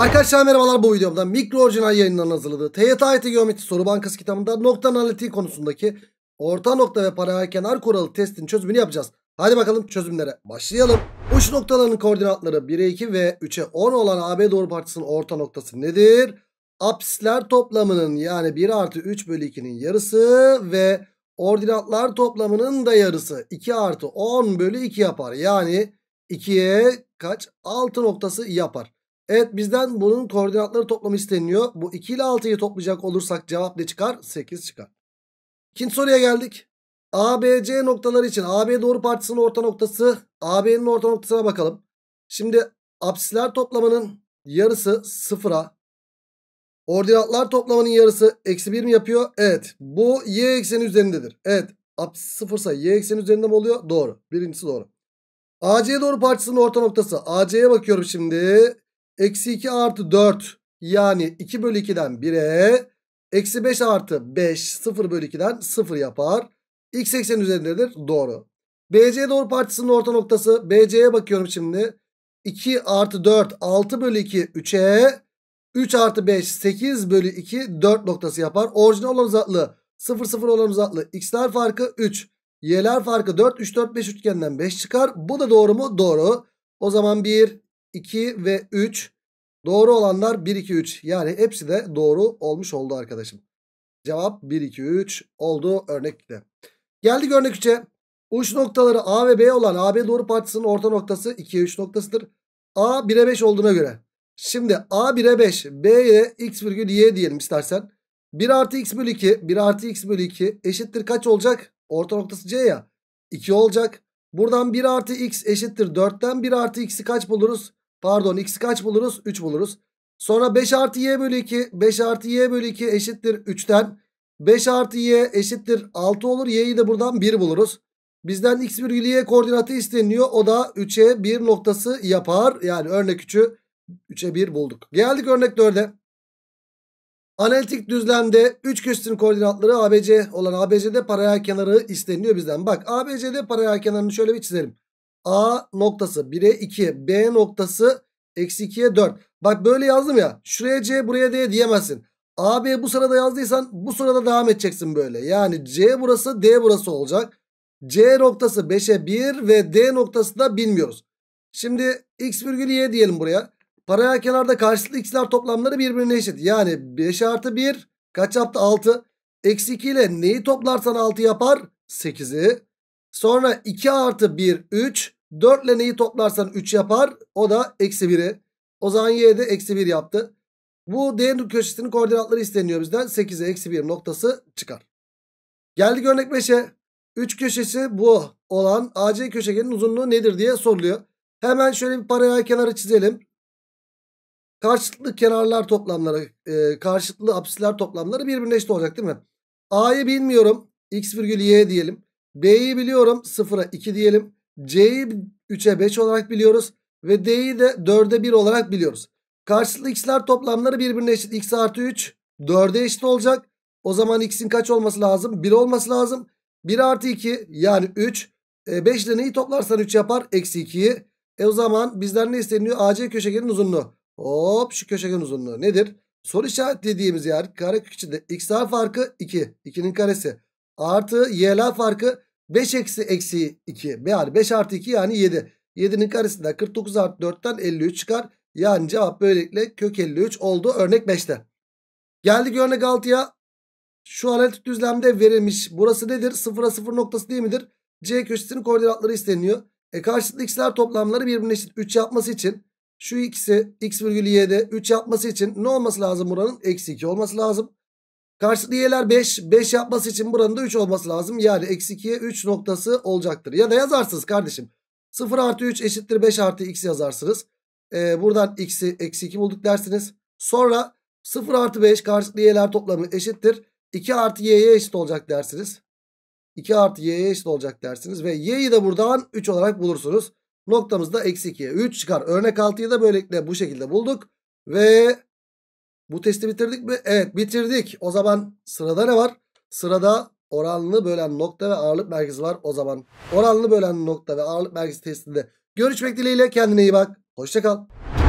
Arkadaşlar merhabalar bu videomda mikro orijinal yayınlarının hazırladığı TYT IT Geometri Soru Bankası kitabında nokta analitiği konusundaki orta nokta ve paralel kenar kuralı testin çözümünü yapacağız. Hadi bakalım çözümlere başlayalım. Uç noktaların koordinatları 1'e 2 ve 3'e 10 olan AB doğru parçasının orta noktası nedir? Apsisler toplamının yani 1 artı 3 bölü 2'nin yarısı ve ordinatlar toplamının da yarısı 2 artı 10 bölü 2 yapar. Yani 2'ye kaç? 6 noktası yapar. Evet bizden bunun koordinatları toplamı isteniyor. Bu 2 ile 6'yı toplayacak olursak cevap ne çıkar? 8 çıkar. İkinci soruya geldik. ABC noktaları için AB doğru parçasının orta noktası AB'nin orta noktasına bakalım. Şimdi apsisler toplamının yarısı sıfıra. Ordinatlar toplamanın yarısı eksi 1 mi yapıyor? Evet. Bu y ekseni üzerindedir. Evet. Apsis sıfırsa y ekseni üzerinde mi oluyor? Doğru. Birincisi doğru. AC doğru parçasının orta noktası. AC'ye bakıyorum şimdi. Eksi 2 artı 4 yani 2 bölü 2'den 1'e. Eksi 5 artı 5 0 bölü 2'den 0 yapar. X eksen üzerindedir. Doğru. BC doğru parçasının orta noktası. BC'ye bakıyorum şimdi. 2 artı 4 6 bölü 2 3'e. 3 artı 5 8 bölü 2 4 noktası yapar. Orijinal olan uzaklığı 0 0 olan uzaklığı. X'ler farkı 3. Y'ler farkı 4. 3 4 5 üçgenden 5 çıkar. Bu da doğru mu? Doğru. O zaman 1 2 ve 3. Doğru olanlar 1, 2, 3. Yani hepsi de doğru olmuş oldu arkadaşım. Cevap 1, 2, 3 oldu örnekte. Geldik örnek 3'e. Uç noktaları A ve B olan AB doğru parçasının orta noktası 2'ye 3 noktasıdır. A 1'e 5 olduğuna göre. Şimdi A 1'e 5, B'ye x virgül y diyelim istersen. 1 artı x bölü 2, 1 artı x bölü 2 eşittir kaç olacak? Orta noktası C ya. 2 olacak. Buradan 1 artı x eşittir 4'ten 1 artı x'i kaç buluruz? Pardon x kaç buluruz? 3 buluruz. Sonra 5 artı y bölü 2. 5 artı y bölü 2 eşittir 3'ten. 5 artı y eşittir 6 olur. y'yi de buradan 1 buluruz. Bizden x virgül y koordinatı isteniyor. O da 3'e 1 noktası yapar. Yani örnek 3'ü 3'e 1 bulduk. Geldik örnek 4'e. Analitik düzlemde 3 köşesinin koordinatları ABC olan ABC'de paralel kenarı isteniyor bizden. Bak ABC'de paralel kenarını şöyle bir çizelim. A noktası 1'e 2. B noktası eksi 2'ye 4. Bak böyle yazdım ya. Şuraya C buraya D diyemezsin. A B bu sırada yazdıysan bu sırada devam edeceksin böyle. Yani C burası D burası olacak. C noktası 5'e 1 ve D noktası da bilmiyoruz. Şimdi x virgül y diyelim buraya. Paralel kenarda karşılıklı x'ler toplamları birbirine eşit. Yani 5 artı 1 kaç yaptı 6. Eksi 2 ile neyi toplarsan 6 yapar? 8'i. Sonra 2 artı 1 3. 4 ile neyi toplarsan 3 yapar. O da eksi 1'i. O zaman y de eksi 1 yaptı. Bu D köşesinin koordinatları isteniyor bizden. 8'e eksi 1 noktası çıkar. Geldik örnek 5'e. 3 köşesi bu olan AC köşegenin uzunluğu nedir diye soruluyor. Hemen şöyle bir paralel kenarı çizelim. Karşılıklı kenarlar toplamları, e, karşılıklı apsisler toplamları birbirine eşit olacak değil mi? A'yı bilmiyorum. X virgül Y diyelim. B'yi biliyorum 0'a 2 diyelim. C'yi 3'e 5 olarak biliyoruz. Ve D'yi de 4'e 1 olarak biliyoruz. Karşılıklı x'ler toplamları birbirine eşit. x artı 3 4'e eşit olacak. O zaman x'in kaç olması lazım? 1 olması lazım. 1 artı 2 yani 3. E, 5 ile neyi toplarsan 3 yapar? Eksi 2'yi. E o zaman bizden ne isteniyor? AC köşegenin uzunluğu. Hop şu köşegen uzunluğu nedir? Soru işaret dediğimiz yer karekök içinde x'ler farkı 2. 2'nin karesi. Artı y'la farkı 5 eksi eksi 2. Yani 5 artı 2 yani 7. 7'nin karesinden 49 artı 4'ten 53 çıkar. Yani cevap böylelikle kök 53 oldu. Örnek 5'te. Geldik örnek 6'ya. Şu analitik düzlemde verilmiş. Burası nedir? 0'a 0 noktası değil midir? C köşesinin koordinatları isteniyor. E karşılıklı x'ler toplamları birbirine eşit 3 yapması için şu x'i x virgül y'de 3 yapması için ne olması lazım buranın? Eksi 2 olması lazım. Karşılığı y'ler 5. 5 yapması için buranın da 3 olması lazım. Yani eksi 2'ye 3 noktası olacaktır. Ya da yazarsınız kardeşim. 0 artı 3 eşittir 5 artı x yazarsınız. Ee, buradan x'i eksi 2 bulduk dersiniz. Sonra 0 artı 5 karşılıklı y'ler toplamı eşittir. 2 artı y'ye eşit olacak dersiniz. 2 artı y'ye eşit olacak dersiniz. Ve y'yi de buradan 3 olarak bulursunuz. Noktamızda eksi 2'ye 3 çıkar. Örnek 6'yı da böylelikle bu şekilde bulduk. Ve bu testi bitirdik mi? Evet bitirdik. O zaman sırada ne var? Sırada oranlı bölen nokta ve ağırlık merkezi var. O zaman oranlı bölen nokta ve ağırlık merkezi testinde görüşmek dileğiyle kendine iyi bak. Hoşçakal.